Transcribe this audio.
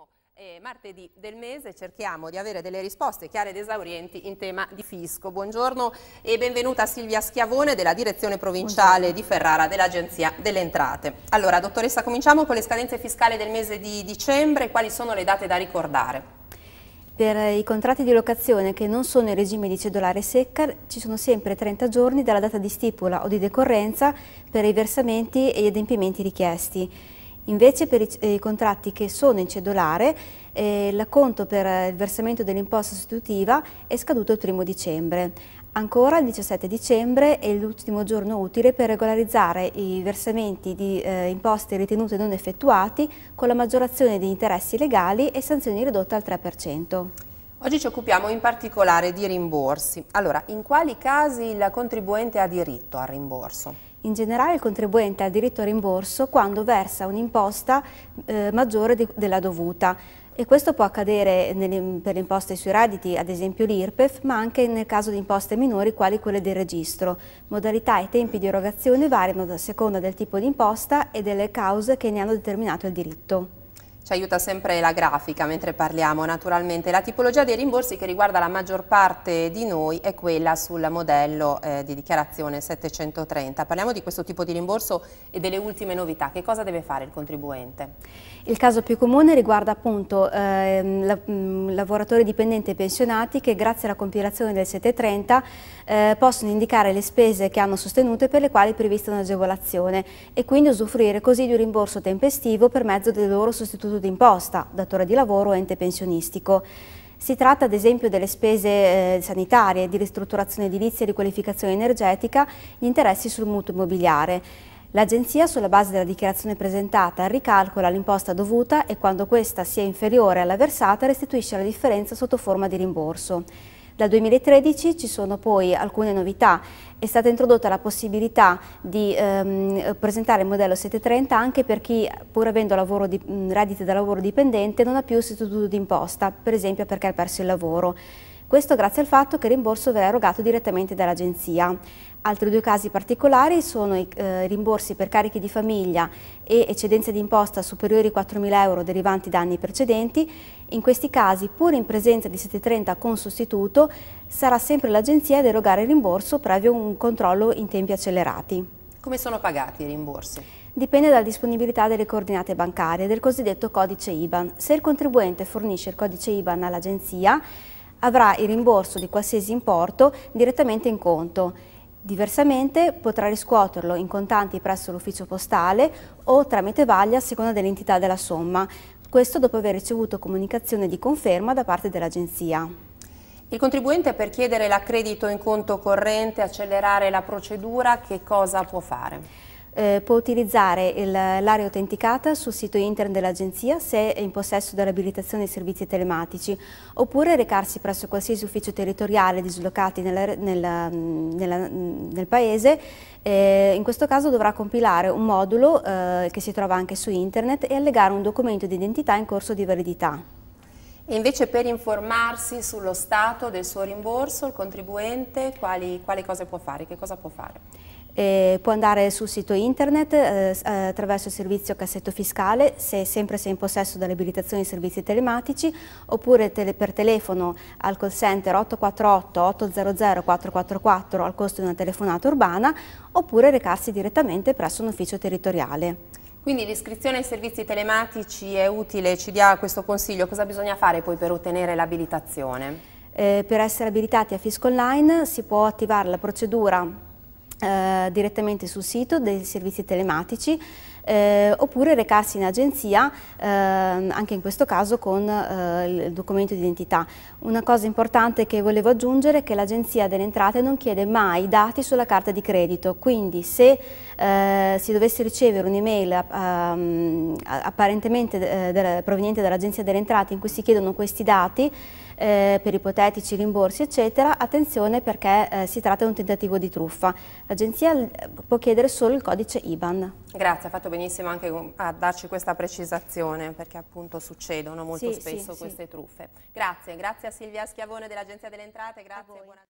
primo eh, martedì del mese cerchiamo di avere delle risposte chiare ed esaurienti in tema di fisco. Buongiorno e benvenuta Silvia Schiavone della direzione provinciale Buongiorno. di Ferrara dell'Agenzia delle Entrate. Allora, dottoressa, cominciamo con le scadenze fiscali del mese di dicembre. Quali sono le date da ricordare? Per i contratti di locazione che non sono in regime di cedolare secca ci sono sempre 30 giorni dalla data di stipula o di decorrenza per i versamenti e gli adempimenti richiesti. Invece per i, eh, i contratti che sono in cedolare eh, l'acconto per il versamento dell'imposta sostitutiva è scaduto il primo dicembre. Ancora il 17 dicembre è l'ultimo giorno utile per regolarizzare i versamenti di eh, imposte ritenute non effettuati con la maggiorazione di interessi legali e sanzioni ridotte al 3%. Oggi ci occupiamo in particolare di rimborsi. Allora, in quali casi il contribuente ha diritto al rimborso? In generale il contribuente ha diritto a rimborso quando versa un'imposta eh, maggiore di, della dovuta e questo può accadere nelle, per le imposte sui redditi, ad esempio l'IRPEF, ma anche nel caso di imposte minori quali quelle del registro. Modalità e tempi di erogazione variano a seconda del tipo di imposta e delle cause che ne hanno determinato il diritto. Ci aiuta sempre la grafica mentre parliamo naturalmente. La tipologia dei rimborsi che riguarda la maggior parte di noi è quella sul modello eh, di dichiarazione 730. Parliamo di questo tipo di rimborso e delle ultime novità. Che cosa deve fare il contribuente? Il caso più comune riguarda appunto eh, la, mh, mm, lavoratori dipendenti e pensionati che grazie alla compilazione del 730 eh, possono indicare le spese che hanno sostenuto e per le quali è prevista un'agevolazione e quindi usufruire così di un rimborso tempestivo per mezzo del loro sostituto d'imposta, datore di lavoro o ente pensionistico. Si tratta ad esempio delle spese eh, sanitarie, di ristrutturazione edilizia e riqualificazione energetica, gli interessi sul mutuo immobiliare. L'Agenzia, sulla base della dichiarazione presentata, ricalcola l'imposta dovuta e quando questa sia inferiore alla versata restituisce la differenza sotto forma di rimborso. Dal 2013 ci sono poi alcune novità è stata introdotta la possibilità di ehm, presentare il modello 730 anche per chi pur avendo di, redditi da lavoro dipendente non ha più istituto d'imposta, per esempio perché ha perso il lavoro. Questo grazie al fatto che il rimborso verrà erogato direttamente dall'agenzia. Altri due casi particolari sono i eh, rimborsi per carichi di famiglia e eccedenze di imposta superiori ai 4.000 euro derivanti da anni precedenti. In questi casi, pur in presenza di 730 con sostituto, sarà sempre l'agenzia ad erogare il rimborso previo un controllo in tempi accelerati. Come sono pagati i rimborsi? Dipende dalla disponibilità delle coordinate bancarie del cosiddetto codice IBAN. Se il contribuente fornisce il codice IBAN all'agenzia, avrà il rimborso di qualsiasi importo direttamente in conto. Diversamente potrà riscuoterlo in contanti presso l'ufficio postale o tramite vaglia a seconda dell'entità della somma, questo dopo aver ricevuto comunicazione di conferma da parte dell'Agenzia. Il contribuente per chiedere l'accredito in conto corrente, accelerare la procedura, che cosa può fare? eh, può utilizzare l'area autenticata sul sito internet dell'Agenzia se è in possesso dell'abilitazione dei servizi telematici, oppure recarsi presso qualsiasi ufficio territoriale dislocati nella, mm, nella, nella, mm, nel Paese. Eh, in questo caso dovrà compilare un modulo eh, che si trova anche su internet e allegare un documento di identità in corso di validità. Invece per informarsi sullo stato del suo rimborso, il contribuente quali, quali cose può fare? Che cosa può fare? Eh, può andare sul sito internet eh, eh attraverso il servizio cassetto fiscale se sempre sei in possesso dell'abilitazione di servizi telematici oppure tele per telefono al call center 848 800 444 al costo di una telefonata urbana oppure recarsi direttamente presso un ufficio territoriale. Quindi l'iscrizione ai servizi telematici è utile, ci dia questo consiglio, cosa bisogna fare poi per ottenere l'abilitazione? Eh, per essere abilitati a Fisco Online si può attivare la procedura eh, direttamente sul sito dei servizi telematici eh, oppure recarsi in agenzia, eh, anche in questo caso con eh, il documento di identità. Una cosa importante che volevo aggiungere è che l'agenzia delle entrate non chiede mai dati sulla carta di credito, quindi se eh, si dovesse ricevere un'email eh, apparentemente eh, proveniente dall'agenzia delle entrate in cui si chiedono questi dati, eh, per ipotetici rimborsi eccetera, attenzione perché eh, si tratta di un tentativo di truffa. L'agenzia eh, può chiedere solo il codice IBAN. Grazie, ha fatto benissimo anche a darci questa precisazione perché appunto succedono molto sì, spesso sì, queste sì. truffe. Grazie, grazie a Silvia Schiavone dell'Agenzia delle Entrate, grazie.